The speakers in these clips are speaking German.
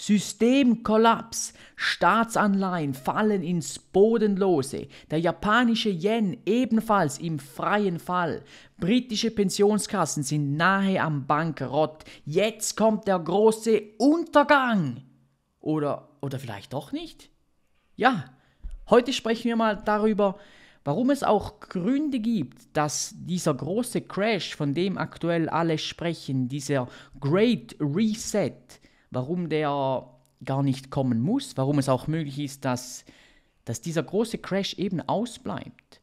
Systemkollaps, Staatsanleihen fallen ins Bodenlose, der japanische Yen ebenfalls im freien Fall, britische Pensionskassen sind nahe am Bankrott, jetzt kommt der große Untergang. Oder, oder vielleicht doch nicht? Ja, heute sprechen wir mal darüber, Warum es auch Gründe gibt, dass dieser große Crash, von dem aktuell alle sprechen, dieser Great Reset, warum der gar nicht kommen muss, warum es auch möglich ist, dass, dass dieser große Crash eben ausbleibt.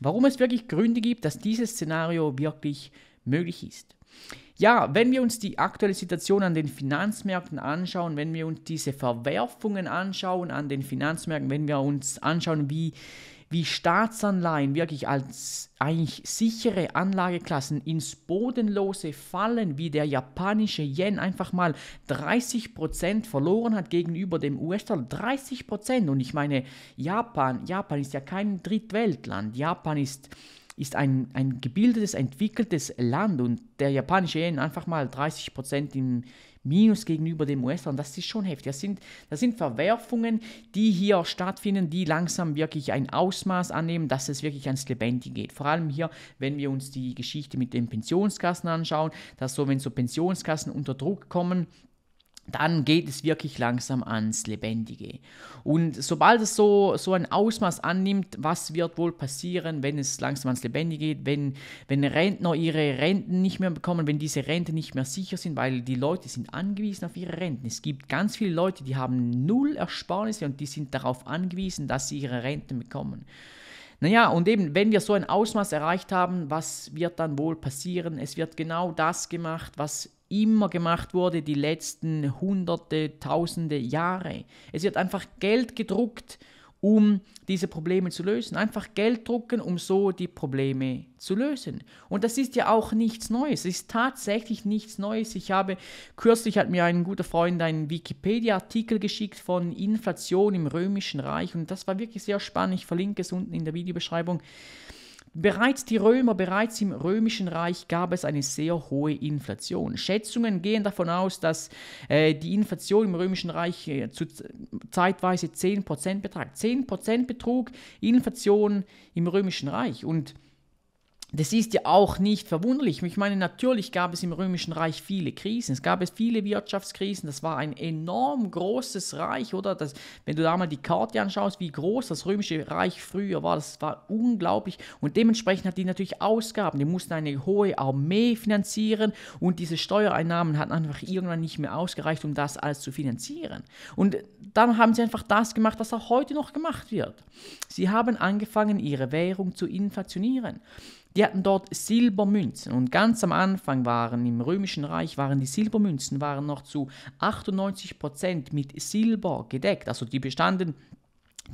Warum es wirklich Gründe gibt, dass dieses Szenario wirklich möglich ist. Ja, wenn wir uns die aktuelle Situation an den Finanzmärkten anschauen, wenn wir uns diese Verwerfungen anschauen an den Finanzmärkten, wenn wir uns anschauen, wie wie Staatsanleihen wirklich als eigentlich sichere Anlageklassen ins Bodenlose fallen, wie der japanische Yen einfach mal 30% verloren hat gegenüber dem US-Dollar. 30%. Und ich meine, Japan, Japan ist ja kein Drittweltland. Japan ist ist ein, ein gebildetes, entwickeltes Land und der japanische Yen einfach mal 30% im Minus gegenüber dem US-Dollar. Das ist schon heftig. Das sind, das sind Verwerfungen, die hier stattfinden, die langsam wirklich ein Ausmaß annehmen, dass es wirklich ans Lebendige geht. Vor allem hier, wenn wir uns die Geschichte mit den Pensionskassen anschauen, dass so, wenn so Pensionskassen unter Druck kommen, dann geht es wirklich langsam ans Lebendige. Und sobald es so, so ein Ausmaß annimmt, was wird wohl passieren, wenn es langsam ans Lebendige geht, wenn, wenn Rentner ihre Renten nicht mehr bekommen, wenn diese Renten nicht mehr sicher sind, weil die Leute sind angewiesen auf ihre Renten. Es gibt ganz viele Leute, die haben null Ersparnisse und die sind darauf angewiesen, dass sie ihre Renten bekommen. Naja, und eben, wenn wir so ein Ausmaß erreicht haben, was wird dann wohl passieren? Es wird genau das gemacht, was immer gemacht wurde die letzten hunderte, tausende Jahre. Es wird einfach Geld gedruckt, um diese Probleme zu lösen. Einfach Geld drucken, um so die Probleme zu lösen. Und das ist ja auch nichts Neues. Es ist tatsächlich nichts Neues. Ich habe kürzlich hat mir ein guter Freund einen Wikipedia-Artikel geschickt von Inflation im Römischen Reich und das war wirklich sehr spannend. Ich verlinke es unten in der Videobeschreibung. Bereits die Römer, bereits im Römischen Reich gab es eine sehr hohe Inflation. Schätzungen gehen davon aus, dass äh, die Inflation im Römischen Reich äh, zu, zeitweise 10% betrug. 10% betrug Inflation im Römischen Reich. Und das ist ja auch nicht verwunderlich. Ich meine, natürlich gab es im Römischen Reich viele Krisen. Es gab es viele Wirtschaftskrisen. Das war ein enorm großes Reich, oder? Das, wenn du da mal die Karte anschaust, wie groß das Römische Reich früher war, das war unglaublich. Und dementsprechend hat die natürlich Ausgaben. Die mussten eine hohe Armee finanzieren und diese Steuereinnahmen hatten einfach irgendwann nicht mehr ausgereicht, um das alles zu finanzieren. Und dann haben sie einfach das gemacht, was auch heute noch gemacht wird. Sie haben angefangen, ihre Währung zu inflationieren. Die hatten dort Silbermünzen und ganz am Anfang waren im römischen Reich waren die Silbermünzen waren noch zu 98 mit Silber gedeckt, also die bestanden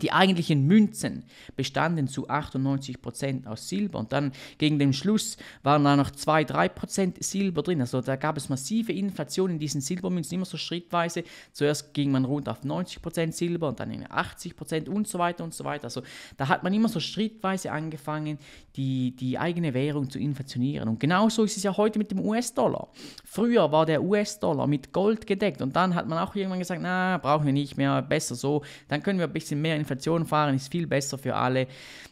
die eigentlichen Münzen bestanden zu 98% aus Silber und dann gegen den Schluss waren da noch 2-3% Silber drin. Also da gab es massive Inflation in diesen Silbermünzen, immer so schrittweise. Zuerst ging man rund auf 90% Silber und dann in 80% und so weiter und so weiter. Also da hat man immer so schrittweise angefangen, die, die eigene Währung zu inflationieren. Und genauso ist es ja heute mit dem US-Dollar. Früher war der US-Dollar mit Gold gedeckt und dann hat man auch irgendwann gesagt, na, brauchen wir nicht mehr, besser so, dann können wir ein bisschen mehr in Inflation fahren ist viel besser für alle.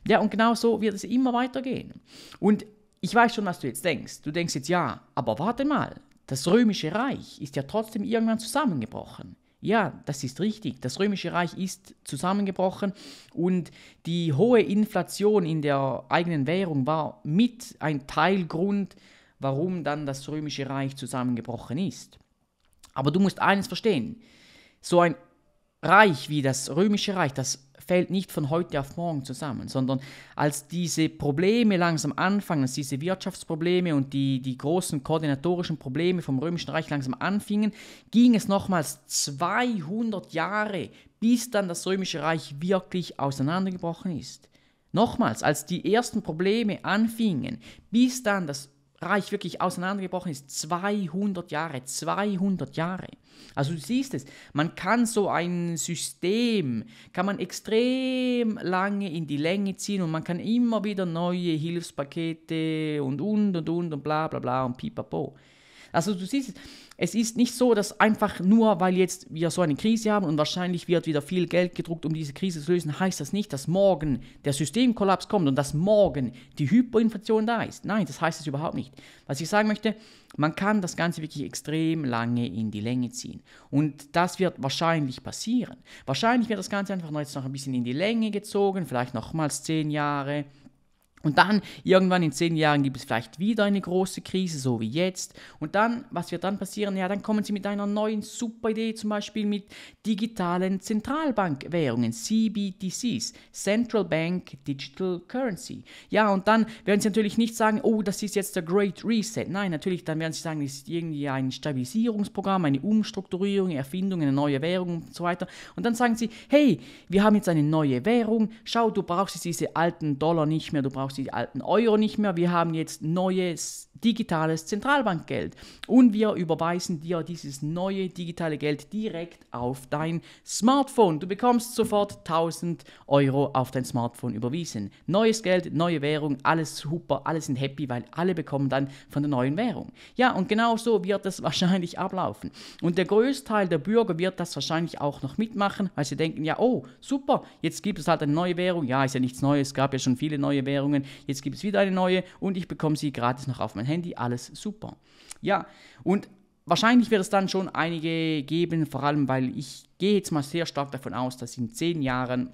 Ja, und genau so wird es immer weitergehen. Und ich weiß schon, was du jetzt denkst. Du denkst jetzt, ja, aber warte mal, das römische Reich ist ja trotzdem irgendwann zusammengebrochen. Ja, das ist richtig. Das römische Reich ist zusammengebrochen und die hohe Inflation in der eigenen Währung war mit ein Teilgrund, warum dann das römische Reich zusammengebrochen ist. Aber du musst eines verstehen. So ein Reich wie das römische Reich, das fällt nicht von heute auf morgen zusammen, sondern als diese Probleme langsam anfangen, als diese Wirtschaftsprobleme und die, die großen koordinatorischen Probleme vom Römischen Reich langsam anfingen, ging es nochmals 200 Jahre, bis dann das Römische Reich wirklich auseinandergebrochen ist. Nochmals, als die ersten Probleme anfingen, bis dann das Reich wirklich auseinandergebrochen ist, 200 Jahre, 200 Jahre. Also du siehst es, man kann so ein System, kann man extrem lange in die Länge ziehen und man kann immer wieder neue Hilfspakete und und und und und bla bla bla und pipapo. Also du siehst, es ist nicht so, dass einfach nur, weil jetzt wir so eine Krise haben und wahrscheinlich wird wieder viel Geld gedruckt, um diese Krise zu lösen, heißt das nicht, dass morgen der Systemkollaps kommt und dass morgen die Hyperinflation da ist. Nein, das heißt es überhaupt nicht. Was ich sagen möchte, man kann das Ganze wirklich extrem lange in die Länge ziehen. Und das wird wahrscheinlich passieren. Wahrscheinlich wird das Ganze einfach noch jetzt noch ein bisschen in die Länge gezogen, vielleicht nochmals zehn Jahre. Und dann irgendwann in zehn Jahren gibt es vielleicht wieder eine große Krise, so wie jetzt. Und dann, was wird dann passieren? Ja, dann kommen sie mit einer neuen super Idee, zum Beispiel mit digitalen Zentralbankwährungen, CBDCs, Central Bank Digital Currency. Ja, und dann werden sie natürlich nicht sagen, oh, das ist jetzt der Great Reset. Nein, natürlich, dann werden sie sagen, das ist irgendwie ein Stabilisierungsprogramm, eine Umstrukturierung, Erfindung, eine neue Währung und so weiter. Und dann sagen sie, hey, wir haben jetzt eine neue Währung, schau, du brauchst jetzt diese alten Dollar nicht mehr, du brauchst brauchst die alten Euro nicht mehr. Wir haben jetzt neues digitales Zentralbankgeld und wir überweisen dir dieses neue digitale Geld direkt auf dein Smartphone. Du bekommst sofort 1000 Euro auf dein Smartphone überwiesen. Neues Geld, neue Währung, alles super, alle sind happy, weil alle bekommen dann von der neuen Währung. Ja, und genau so wird das wahrscheinlich ablaufen. Und der Großteil der Bürger wird das wahrscheinlich auch noch mitmachen, weil sie denken, ja, oh, super, jetzt gibt es halt eine neue Währung. Ja, ist ja nichts Neues, es gab ja schon viele neue Währungen können. Jetzt gibt es wieder eine neue und ich bekomme sie gratis noch auf mein Handy. Alles super. Ja, und wahrscheinlich wird es dann schon einige geben, vor allem weil ich gehe jetzt mal sehr stark davon aus, dass in zehn Jahren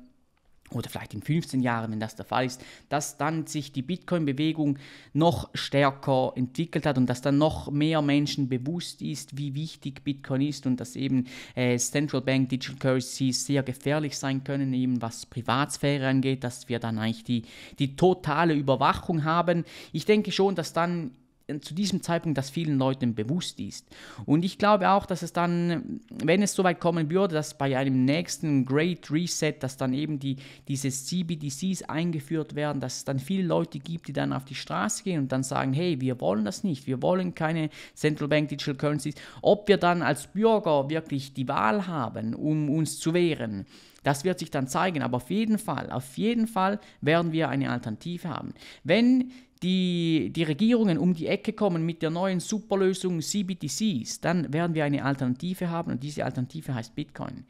oder vielleicht in 15 Jahren, wenn das der Fall ist, dass dann sich die Bitcoin-Bewegung noch stärker entwickelt hat und dass dann noch mehr Menschen bewusst ist, wie wichtig Bitcoin ist und dass eben äh, Central Bank Digital Currencies sehr gefährlich sein können, eben was Privatsphäre angeht, dass wir dann eigentlich die, die totale Überwachung haben. Ich denke schon, dass dann zu diesem Zeitpunkt das vielen Leuten bewusst ist. Und ich glaube auch, dass es dann, wenn es soweit kommen würde, dass bei einem nächsten Great Reset, dass dann eben die, diese CBDCs eingeführt werden, dass es dann viele Leute gibt, die dann auf die Straße gehen und dann sagen, hey, wir wollen das nicht, wir wollen keine Central Bank Digital Currencies. Ob wir dann als Bürger wirklich die Wahl haben, um uns zu wehren, das wird sich dann zeigen, aber auf jeden Fall, auf jeden Fall werden wir eine Alternative haben. Wenn die, die Regierungen um die Ecke kommen mit der neuen Superlösung CBTCs, dann werden wir eine Alternative haben und diese Alternative heißt Bitcoin.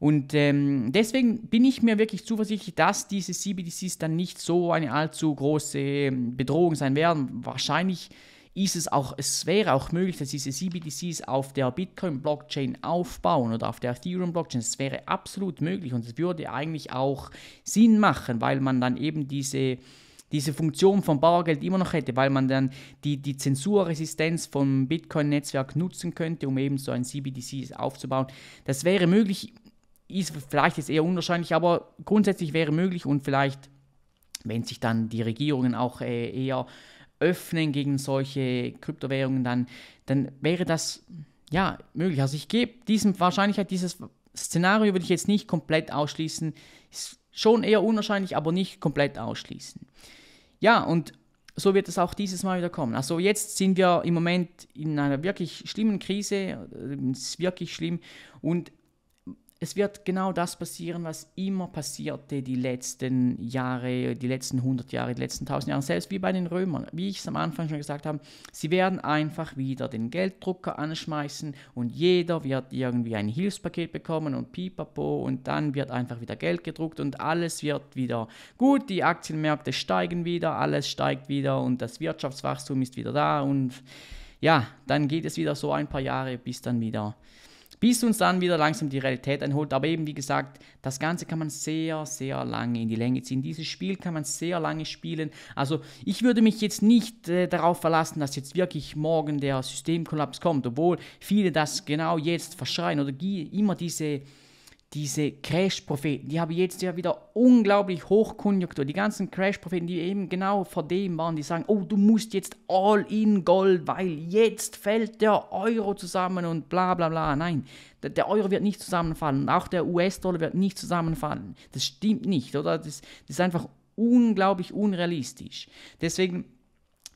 Und ähm, deswegen bin ich mir wirklich zuversichtlich, dass diese CBDCs dann nicht so eine allzu große ähm, Bedrohung sein werden. Wahrscheinlich ist es auch, es wäre auch möglich, dass diese CBDCs auf der Bitcoin-Blockchain aufbauen oder auf der Ethereum-Blockchain. Es wäre absolut möglich und es würde eigentlich auch Sinn machen, weil man dann eben diese diese Funktion von Bargeld immer noch hätte, weil man dann die, die Zensurresistenz vom Bitcoin-Netzwerk nutzen könnte, um eben so ein CBDC aufzubauen. Das wäre möglich, ist vielleicht jetzt eher unwahrscheinlich, aber grundsätzlich wäre möglich und vielleicht, wenn sich dann die Regierungen auch äh, eher öffnen gegen solche Kryptowährungen, dann, dann wäre das ja möglich. Also ich gebe diesem Wahrscheinlichkeit, dieses Szenario würde ich jetzt nicht komplett ausschließen. Ist schon eher unwahrscheinlich, aber nicht komplett ausschließen. Ja, und so wird es auch dieses Mal wieder kommen. Also jetzt sind wir im Moment in einer wirklich schlimmen Krise, es äh, ist wirklich schlimm und es wird genau das passieren, was immer passierte die letzten Jahre, die letzten 100 Jahre, die letzten 1000 Jahre, selbst wie bei den Römern. Wie ich es am Anfang schon gesagt habe, sie werden einfach wieder den Gelddrucker anschmeißen und jeder wird irgendwie ein Hilfspaket bekommen und pipapo und dann wird einfach wieder Geld gedruckt und alles wird wieder gut, die Aktienmärkte steigen wieder, alles steigt wieder und das Wirtschaftswachstum ist wieder da und ja, dann geht es wieder so ein paar Jahre, bis dann wieder bis uns dann wieder langsam die Realität einholt. Aber eben wie gesagt, das Ganze kann man sehr, sehr lange in die Länge ziehen. Dieses Spiel kann man sehr lange spielen. Also ich würde mich jetzt nicht äh, darauf verlassen, dass jetzt wirklich morgen der Systemkollaps kommt, obwohl viele das genau jetzt verschreien oder immer diese diese Crash-Propheten, die haben jetzt ja wieder unglaublich Hochkonjunktur. Die ganzen Crash-Propheten, die eben genau vor dem waren, die sagen, oh, du musst jetzt all in Gold, weil jetzt fällt der Euro zusammen und bla bla bla. Nein, der, Euro wird nicht zusammenfallen und auch der US-Dollar wird nicht zusammenfallen. Das stimmt nicht, oder? Das, das ist einfach unglaublich unrealistisch. Deswegen...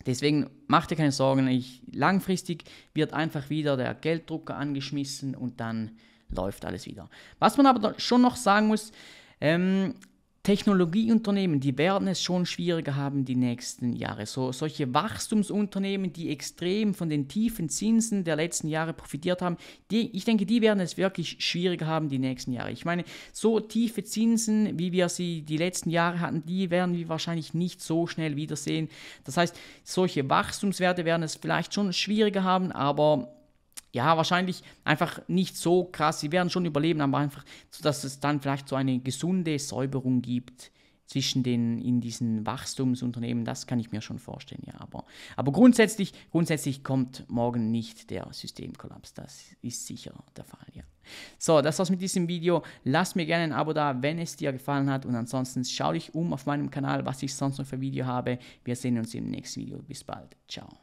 Deswegen macht ihr keine Sorgen, ich, langfristig wird einfach wieder der Gelddrucker angeschmissen und dann läuft alles wieder. Was man aber schon noch sagen muss, ähm, Technologieunternehmen, die werden es schon schwieriger haben die nächsten Jahre. So, solche Wachstumsunternehmen, die extrem von den tiefen Zinsen der letzten Jahre profitiert haben, die, ich denke, die werden es wirklich schwieriger haben die nächsten Jahre. Ich meine, so tiefe Zinsen, wie wir sie die letzten Jahre hatten, die werden wir wahrscheinlich nicht so schnell wiedersehen. Das heißt, solche Wachstumswerte werden es vielleicht schon schwieriger haben, aber ja, wahrscheinlich einfach nicht so krass. Sie werden schon überleben, aber einfach, dass es dann vielleicht so eine gesunde Säuberung gibt zwischen den in diesen Wachstumsunternehmen, das kann ich mir schon vorstellen, ja. Aber, aber grundsätzlich, grundsätzlich kommt morgen nicht der Systemkollaps. Das ist sicher der Fall, ja. So, das war's mit diesem Video. Lass mir gerne ein Abo da, wenn es dir gefallen hat. Und ansonsten schau dich um auf meinem Kanal, was ich sonst noch für Video habe. Wir sehen uns im nächsten Video. Bis bald. Ciao.